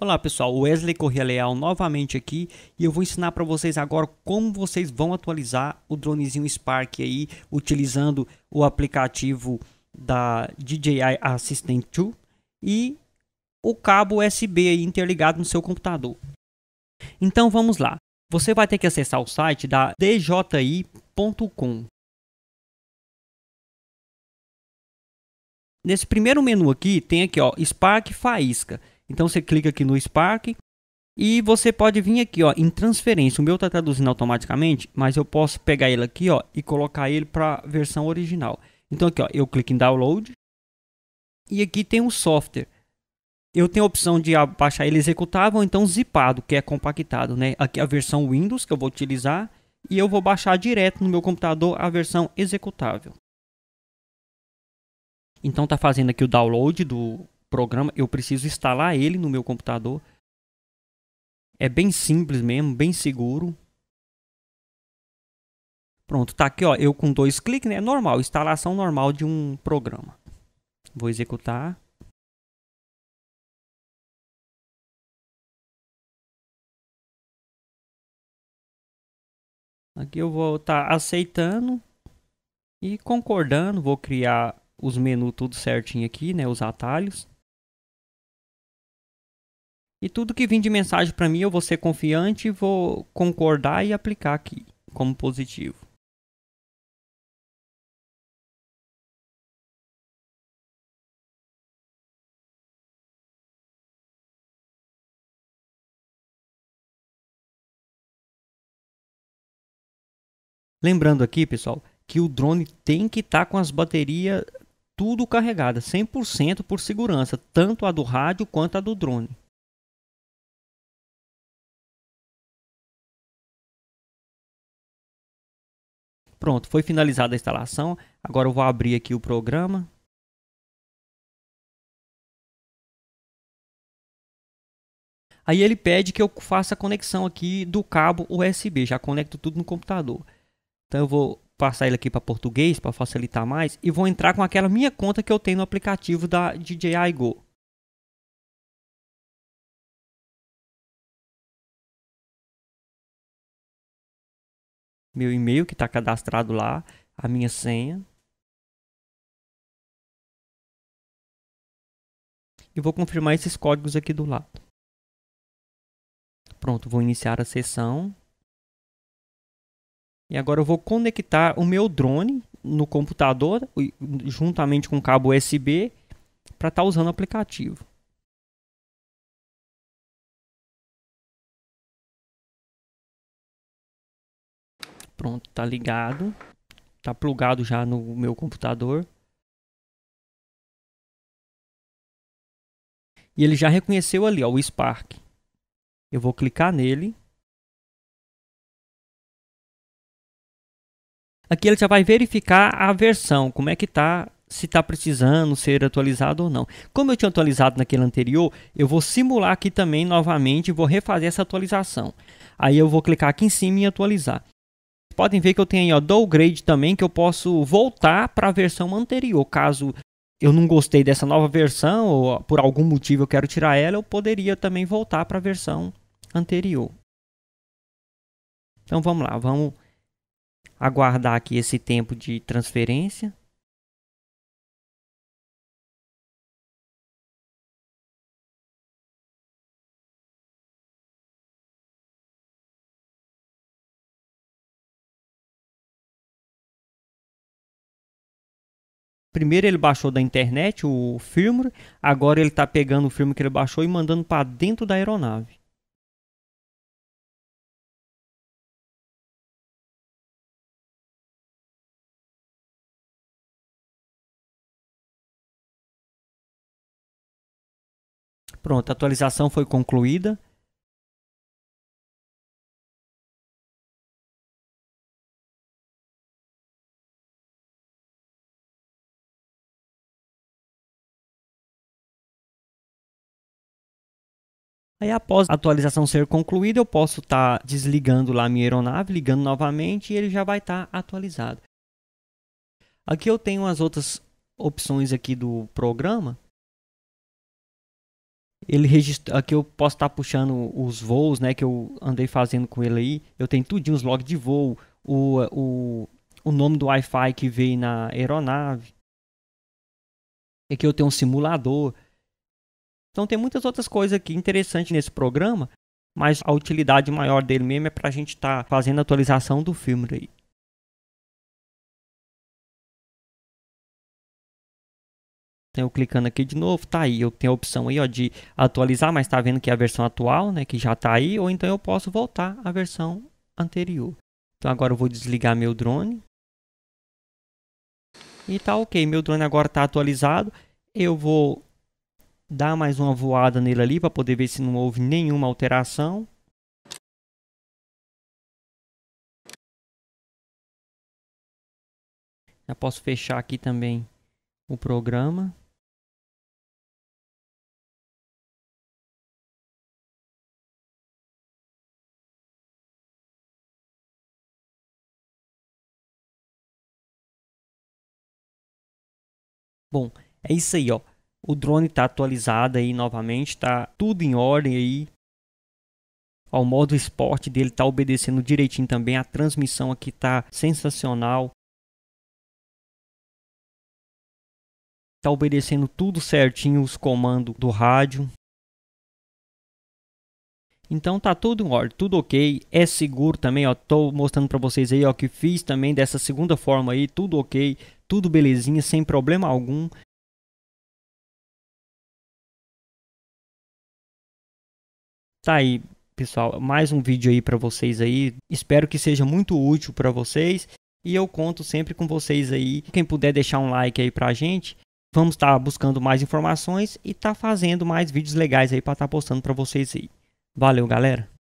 Olá pessoal, Wesley Corrêa Leal novamente aqui e eu vou ensinar para vocês agora como vocês vão atualizar o dronezinho Spark aí utilizando o aplicativo da DJI Assistant 2 e o cabo USB aí interligado no seu computador. Então vamos lá, você vai ter que acessar o site da dji.com. Nesse primeiro menu aqui tem aqui ó, Spark Faísca. Então você clica aqui no Spark e você pode vir aqui ó, em transferência. O meu está traduzindo automaticamente, mas eu posso pegar ele aqui ó, e colocar ele para a versão original. Então aqui ó, eu clico em Download e aqui tem um software. Eu tenho a opção de baixar ele executável ou então zipado, que é compactado. Né? Aqui a versão Windows que eu vou utilizar e eu vou baixar direto no meu computador a versão executável. Então está fazendo aqui o download do, programa, eu preciso instalar ele no meu computador. É bem simples mesmo, bem seguro. Pronto, tá aqui, ó, eu com dois cliques, né? É normal, instalação normal de um programa. Vou executar. Aqui eu vou estar tá aceitando e concordando, vou criar os menus tudo certinho aqui, né, os atalhos. E tudo que vem de mensagem para mim, eu vou ser confiante, vou concordar e aplicar aqui como positivo. Lembrando aqui, pessoal, que o drone tem que estar tá com as baterias tudo carregada, 100% por segurança, tanto a do rádio quanto a do drone. Pronto, foi finalizada a instalação. Agora eu vou abrir aqui o programa. Aí ele pede que eu faça a conexão aqui do cabo USB, já conecto tudo no computador. Então eu vou passar ele aqui para português para facilitar mais e vou entrar com aquela minha conta que eu tenho no aplicativo da DJI Go. meu e-mail que está cadastrado lá, a minha senha. E vou confirmar esses códigos aqui do lado. Pronto, vou iniciar a sessão. E agora eu vou conectar o meu drone no computador, juntamente com o cabo USB, para estar tá usando o aplicativo. Pronto, tá ligado. Tá plugado já no meu computador. E ele já reconheceu ali, ó, o Spark. Eu vou clicar nele. Aqui ele já vai verificar a versão, como é que tá, se está precisando ser atualizado ou não. Como eu tinha atualizado naquele anterior, eu vou simular aqui também novamente, vou refazer essa atualização. Aí eu vou clicar aqui em cima em atualizar podem ver que eu tenho aí, ó, downgrade também, que eu posso voltar para a versão anterior. Caso eu não gostei dessa nova versão, ou por algum motivo eu quero tirar ela, eu poderia também voltar para a versão anterior. Então vamos lá, vamos aguardar aqui esse tempo de transferência. Primeiro ele baixou da internet o firmware, agora ele está pegando o firmware que ele baixou e mandando para dentro da aeronave. Pronto, a atualização foi concluída. Aí após a atualização ser concluída, eu posso estar tá desligando lá a minha aeronave, ligando novamente e ele já vai estar tá atualizado. Aqui eu tenho as outras opções aqui do programa. Ele registra, aqui eu posso estar tá puxando os voos, né, que eu andei fazendo com ele aí. Eu tenho tudinho os logs de voo, o, o, o nome do Wi-Fi que veio na aeronave. Aqui eu tenho um simulador, então tem muitas outras coisas aqui interessantes nesse programa, mas a utilidade maior dele mesmo é para a gente estar tá fazendo a atualização do filme aí. Então, eu clicando aqui de novo, tá aí. Eu tenho a opção aí ó, de atualizar, mas tá vendo que é a versão atual, né? Que já tá aí, ou então eu posso voltar à versão anterior. Então agora eu vou desligar meu drone. E tá ok, meu drone agora está atualizado. Eu vou dá mais uma voada nele ali para poder ver se não houve nenhuma alteração. Já posso fechar aqui também o programa. Bom, é isso aí, ó. O drone está atualizado aí novamente, está tudo em ordem aí. Ó, o modo esporte dele está obedecendo direitinho também. A transmissão aqui está sensacional. Está obedecendo tudo certinho os comandos do rádio. Então tá tudo em ordem, tudo ok, é seguro também, ó, tô mostrando para vocês aí, ó, que fiz também dessa segunda forma aí, tudo ok, tudo belezinha, sem problema algum. Tá aí, pessoal, mais um vídeo aí para vocês aí. Espero que seja muito útil para vocês e eu conto sempre com vocês aí. Quem puder deixar um like aí pra gente, vamos estar tá buscando mais informações e tá fazendo mais vídeos legais aí para estar tá postando para vocês aí. Valeu, galera.